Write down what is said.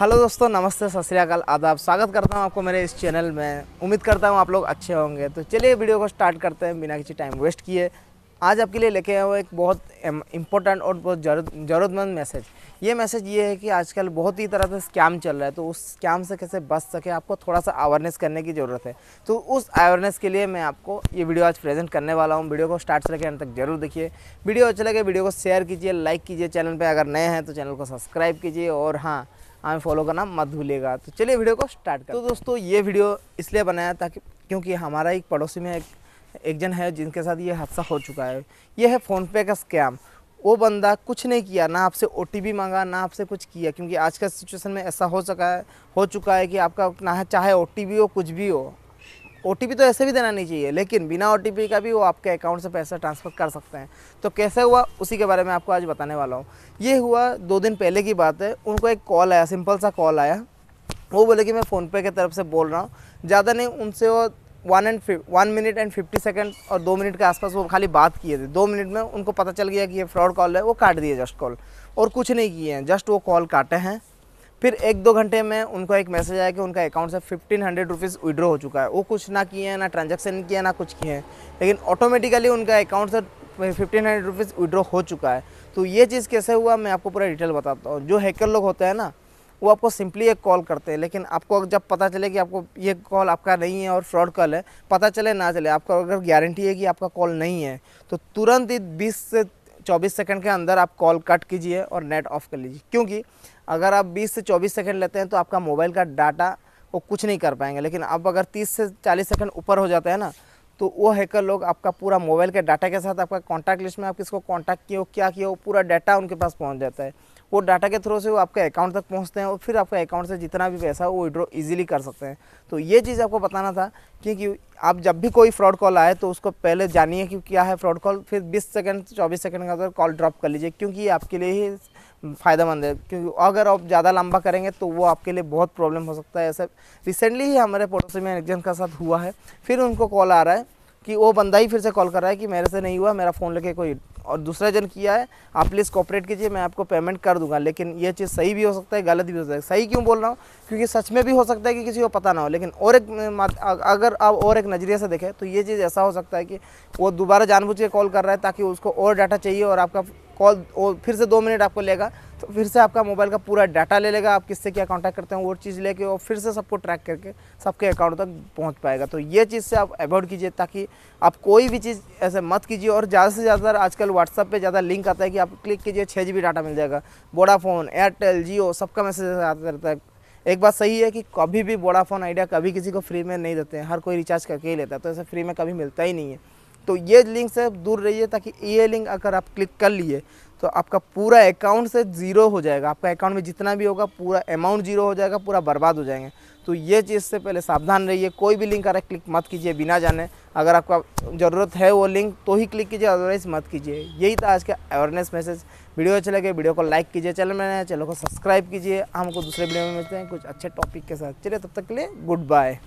hello दोस्तों नमस्ते सत श्रीकाल आदाब स्वागत करता हूँ आपको मेरे इस चैनल में उम्मीद करता हूँ आप लोग अच्छे होंगे तो चलिए वीडियो को स्टार्ट करते हैं बिना किसी टाइम वेस्ट किए आज आपके लिए लेके आया हूँ एक बहुत इम्पोर्टेंट और बहुत ज़रूरतमंद मैसेज ये मैसेज ये है कि आजकल बहुत ही तरह से स्कैम चल रहा है तो उस स्कैम से कैसे बच सके आपको थोड़ा सा अवेयरनेस करने की ज़रूरत है तो उस अवेयरनेस के लिए मैं आपको ये वीडियो आज प्रेजेंट करने वाला हूँ वीडियो को स्टार्ट से लेकर अंत तक जरूर देखिए वीडियो अच्छा लगे वीडियो को शेयर कीजिए लाइक कीजिए चैनल पर अगर नए हैं तो चैनल को सब्सक्राइब कीजिए और हाँ हमें फॉलो करना मत भूलिएगा तो चलिए वीडियो को स्टार्ट करें तो दोस्तों ये वीडियो इसलिए बनाया ताकि क्योंकि हमारा एक पड़ोसी में एक एक जन है जिनके साथ ये हादसा हो चुका है ये है फ़ोनपे का स्कैम वो बंदा कुछ नहीं किया ना आपसे ओ मांगा ना आपसे कुछ किया क्योंकि आज का सिचुएशन में ऐसा हो सका है हो चुका है कि आपका ना है चाहे ओ हो कुछ भी हो ओ तो ऐसे भी देना नहीं चाहिए लेकिन बिना ओ का भी वो आपके अकाउंट से पैसा ट्रांसफ़र कर सकते हैं तो कैसे हुआ उसी के बारे में आपको आज बताने वाला हूँ ये हुआ दो दिन पहले की बात है उनको एक कॉल आया सिंपल सा कॉल आया वो बोले कि मैं फ़ोनपे की तरफ से बोल रहा हूँ ज़्यादा नहीं उनसे वो one and one minute and fifty second और दो मिनट के आसपास वो खाली बात किए थे दो मिनट में उनको पता चल गया कि ये फ्रॉड कॉल है वो काट दिए जस्ट कॉल और कुछ नहीं किए हैं जस्ट वो कॉल काटे हैं फिर एक दो घंटे में उनको एक मैसेज आया कि उनका अकाउंट से फिफ्टीन हंड्रेड रुपीज़ विड्रो हो चुका है वो कुछ ना किए हैं ना ट्रांजेक्शन हैं ना कुछ किए हैं लेकिन ऑटोमेटिकली उनका अकाउंट से फिफ्टीन हंड्रेड रुपीज़ विड्रो हो चुका है तो ये चीज़ कैसे हुआ मैं आपको पूरा डिटेल बताता हूँ जो हैकर लोग होते हैं ना वो आपको सिंपली एक कॉल करते हैं लेकिन आपको जब पता चले कि आपको ये कॉल आपका नहीं है और फ्रॉड कॉल है पता चले ना चले आपको अगर गारंटी है कि आपका कॉल नहीं है तो तुरंत ही बीस से 24 सेकंड के अंदर आप कॉल कट कीजिए और नेट ऑफ कर लीजिए क्योंकि अगर आप 20 से 24 सेकंड लेते हैं तो आपका मोबाइल का डाटा वो कुछ नहीं कर पाएंगे लेकिन अब अगर 30 से 40 सेकंड ऊपर हो जाता है ना तो वो हैकर लोग आपका पूरा मोबाइल के डाटा के साथ आपका कॉन्टैक्ट लिस्ट में आप किसको कॉन्टैक्ट किए हो क्या किया हो पूरा डाटा उनके पास पहुँच जाता है वो डाटा के थ्रू से वो आपके अकाउंट तक पहुंचते हैं और फिर आपके अकाउंट से जितना भी पैसा वो विड्रॉ इजीली कर सकते हैं तो ये चीज़ आपको बताना था क्योंकि आप जब भी कोई फ्रॉड कॉल आए तो उसको पहले जानिए कि क्या है फ्रॉड कॉल फिर 20 सेकंड 24 सेकंड के अंदर कॉल ड्रॉप कर लीजिए क्योंकि ये आपके लिए ही फ़ायदेमंद है क्योंकि अगर आप ज़्यादा लंबा करेंगे तो वो आपके लिए बहुत प्रॉब्लम हो सकता है ऐसे रिसेंटली ही हमारे पड़ोसी में एग्जाम का साथ हुआ है फिर उनको कॉल आ रहा है कि वो बंदा ही फिर से कॉल कर रहा है कि मेरे से नहीं हुआ मेरा फ़ोन लेके कोई और दूसरा जन किया है आप प्लीज़ कॉपरेट कीजिए मैं आपको पेमेंट कर दूंगा लेकिन ये चीज़ सही भी हो सकता है गलत भी हो सकता है सही क्यों बोल रहा हूँ क्योंकि सच में भी हो सकता है कि किसी को पता ना हो लेकिन और एक अगर आप और एक नज़रिए से देखें तो ये चीज़ ऐसा हो सकता है कि वो दोबारा जानबूझ के कॉल कर रहा है ताकि उसको और डाटा चाहिए और आपका कॉल वो फिर से दो मिनट आपको लेगा तो फिर से आपका मोबाइल का पूरा डाटा ले लेगा आप किससे क्या कांटेक्ट करते हैं वो चीज़ लेके और फिर से सबको ट्रैक करके सबके अकाउंट तक पहुंच पाएगा तो ये चीज़ से आप अवॉइड कीजिए ताकि आप कोई भी चीज़ ऐसे मत कीजिए और ज़्यादा से ज़्यादा आजकल व्हाट्सअप पे ज़्यादा लिंक आता है कि आप क्लिक कीजिए छः जी डाटा मिल जाएगा वोडाफोन एयरटेल जियो सबका मैसेज आता रहता है एक बात सही है कि कभी भी वोडाफोन आइडिया कभी किसी को फ्री में नहीं देते हैं हर कोई रिचार्ज करके ही लेता है तो ऐसे फ्री में कभी मिलता ही नहीं है तो ये लिंक से दूर रहिए ताकि ये लिंक अगर आप क्लिक कर लिए तो आपका पूरा अकाउंट से ज़ीरो हो जाएगा आपका अकाउंट में जितना भी होगा पूरा अमाउंट जीरो हो जाएगा पूरा बर्बाद हो जाएंगे तो ये चीज़ से पहले सावधान रहिए कोई भी लिंक अगर क्लिक मत कीजिए बिना जाने अगर आपका ज़रूरत है वो लिंक तो ही क्लिक कीजिए अदरवाइज मत कीजिए यही था आज का अवेयरनेस मैसेज वीडियो अच्छे लगे वीडियो को लाइक कीजिए चैनल में चैनल को सब्सक्राइब कीजिए हमको दूसरे वीडियो में मिलते हैं कुछ अच्छे टॉपिक के साथ चलिए तब तक के लिए गुड बाय